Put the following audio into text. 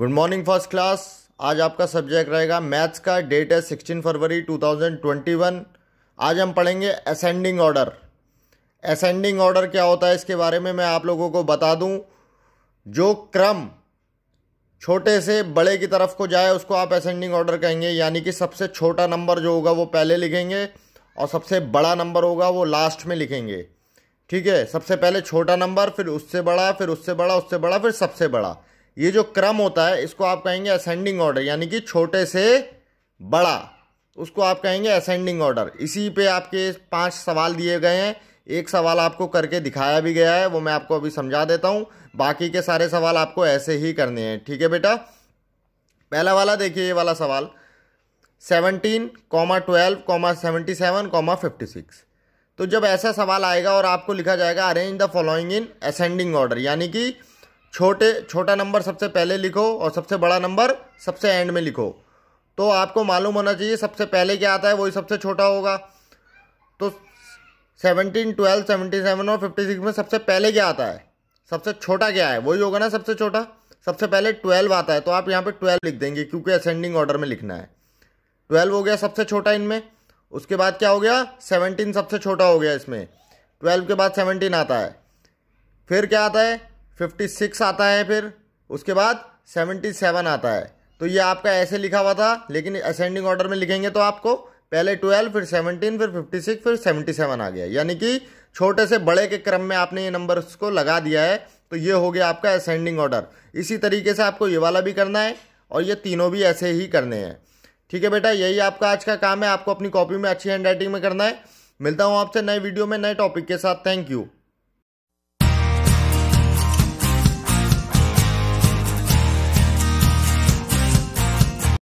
good morning first class आज आपका subject रहेगा मैथ्स का डेट है सिक्सटीन फरवरी 2021 आज हम पढ़ेंगे असेंडिंग ऑर्डर असेंडिंग ऑर्डर क्या होता है इसके बारे में मैं आप लोगों को बता दूं जो क्रम छोटे से बड़े की तरफ को जाए उसको आप असेंडिंग ऑर्डर कहेंगे यानी कि सबसे छोटा नंबर जो होगा वो पहले लिखेंगे और सबसे बड़ा नंबर होगा वो लास्ट में लिखेंगे ठीक है सबसे पहले छोटा नंबर फिर उससे बड़ा फिर उससे बड़ा उससे बड़ा फिर सबसे बड़ा ये जो क्रम होता है इसको आप कहेंगे असेंडिंग ऑर्डर यानी कि छोटे से बड़ा उसको आप कहेंगे असेंडिंग ऑर्डर इसी पे आपके पांच सवाल दिए गए हैं एक सवाल आपको करके दिखाया भी गया है वो मैं आपको अभी समझा देता हूँ बाकी के सारे सवाल आपको ऐसे ही करने हैं ठीक है बेटा पहला वाला देखिए ये वाला सवाल seventeen comma twelve comma seventy seven comma fifty six तो जब ऐसा सवाल आएगा और आपको लिखा जाएगा arrange the following in ascending order यानी कि छोटे छोटा नंबर सबसे पहले लिखो और सबसे बड़ा नंबर सबसे एंड में लिखो तो आपको मालूम होना चाहिए सबसे पहले क्या आता है वही सबसे छोटा होगा तो सेवनटीन ट्वेल्व सेवेंटी सेवन और फिफ्टी सिक्स में सबसे पहले क्या आता है सबसे छोटा क्या है वही होगा ना सबसे छोटा सबसे पहले ट्वेल्व आता है तो आप यहाँ पे ट्वेल्व लिख देंगे क्योंकि असेंडिंग ऑर्डर में लिखना है ट्वेल्व हो गया सबसे छोटा इनमें उसके बाद क्या हो गया सेवनटीन सबसे छोटा हो गया इसमें ट्वेल्व के बाद सेवनटीन आता है फिर क्या आता है फिफ्टी सिक्स आता है फिर उसके बाद सेवेंटी सेवन आता है तो ये आपका ऐसे लिखा हुआ था लेकिन असेंडिंग ऑर्डर में लिखेंगे तो आपको पहले ट्वेल्व फिर सेवनटीन फिर फिफ्टी सिक्स फिर सेवेंटी सेवन आ गया यानी कि छोटे से बड़े के क्रम में आपने ये नंबर को लगा दिया है तो ये हो गया आपका असेंडिंग ऑर्डर इसी तरीके से आपको ये वाला भी करना है और ये तीनों भी ऐसे ही करने हैं ठीक है बेटा यही आपका आज का काम है आपको अपनी कॉपी में अच्छी हैंड राइटिंग में करना है मिलता हूँ आपसे नए वीडियो में नए टॉपिक के साथ थैंक यू